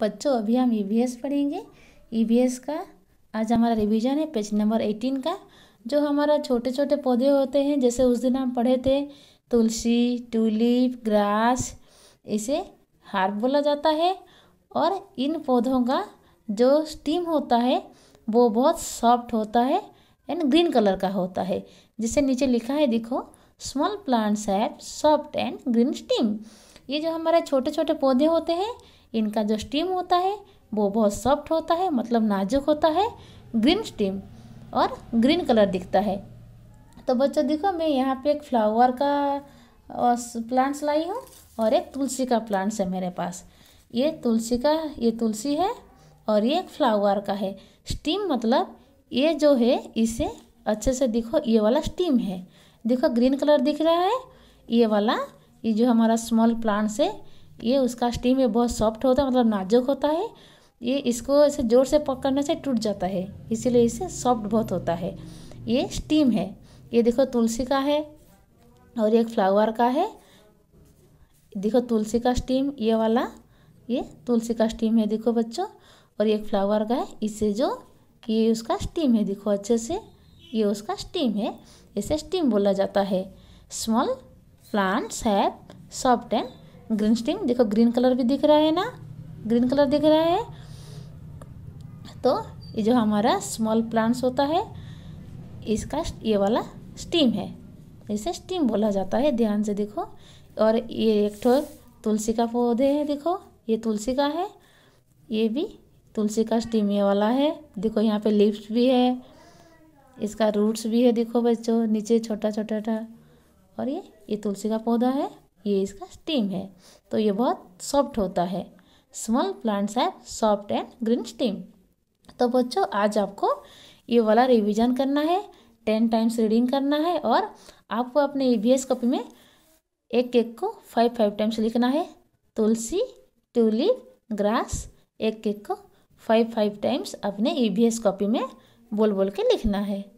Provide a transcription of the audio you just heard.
बच्चों अभी हम ई e पढ़ेंगे ई e का आज हमारा रिवीजन है पेज नंबर एटीन का जो हमारा छोटे छोटे पौधे होते हैं जैसे उस दिन हम पढ़े थे तुलसी ट्यूलिप ग्रास इसे हार्प बोला जाता है और इन पौधों का जो स्टीम होता है वो बहुत सॉफ्ट होता है एंड ग्रीन कलर का होता है जिसे नीचे लिखा है देखो small plants have soft and green stem ये जो हमारे छोटे छोटे पौधे होते हैं इनका जो स्टीम होता है वो बहुत सॉफ्ट होता है मतलब नाजुक होता है ग्रीन स्टीम और ग्रीन कलर दिखता है तो बच्चों देखो मैं यहाँ पे एक फ्लावर का प्लांट्स लाई हूँ और एक तुलसी का प्लांट्स है मेरे पास ये तुलसी का ये तुलसी है और ये एक फ्लावर का है स्टीम मतलब ये जो है इसे अच्छे से देखो ये वाला स्टीम है देखो ग्रीन कलर दिख रहा है ये वाला ये जो हमारा स्मॉल प्लांट्स है ये उसका स्टीम है बहुत सॉफ्ट होता है मतलब नाजुक होता है ये इसको ऐसे ज़ोर से पकड़ने से टूट जाता है इसीलिए इसे सॉफ्ट बहुत होता है ये स्टीम है ये देखो तुलसी का है और एक फ्लावर का है देखो तुलसी का स्टीम ये वाला ये तुलसी का स्टीम है देखो बच्चों और एक फ्लावर का है इसे जो ये उसका स्टीम है देखो अच्छे से ये उसका स्टीम है इसे स्टीम बोला जाता है small plants have soft and green stem देखो ग्रीन कलर भी दिख रहा है ना ग्रीन कलर दिख रहा है तो ये जो हमारा स्मॉल प्लांट्स होता है इसका ये वाला स्टीम है इसे स्टीम बोला जाता है ध्यान से देखो और ये एक ठो तुलसी का पौधे है देखो ये तुलसी का है ये भी तुलसी का स्टीम ये वाला है देखो यहाँ पे लिप्स भी है इसका रूट्स भी है देखो बच्चों नीचे छोटा छोटा और ये ये तुलसी का पौधा है ये इसका स्टीम है तो ये बहुत सॉफ्ट होता है स्मॉल प्लांट्स है सॉफ्ट एंड ग्रीन स्टीम तो बच्चों आज आपको ये वाला रिवीजन करना है टेन टाइम्स रीडिंग करना है और आपको अपने ई कॉपी में एक केक को फाइव फाइव टाइम्स लिखना है तुलसी ट्यूलिप ग्रास एक केक को फाइव फाइव टाइम्स अपने ई कॉपी में बोल बोल के लिखना है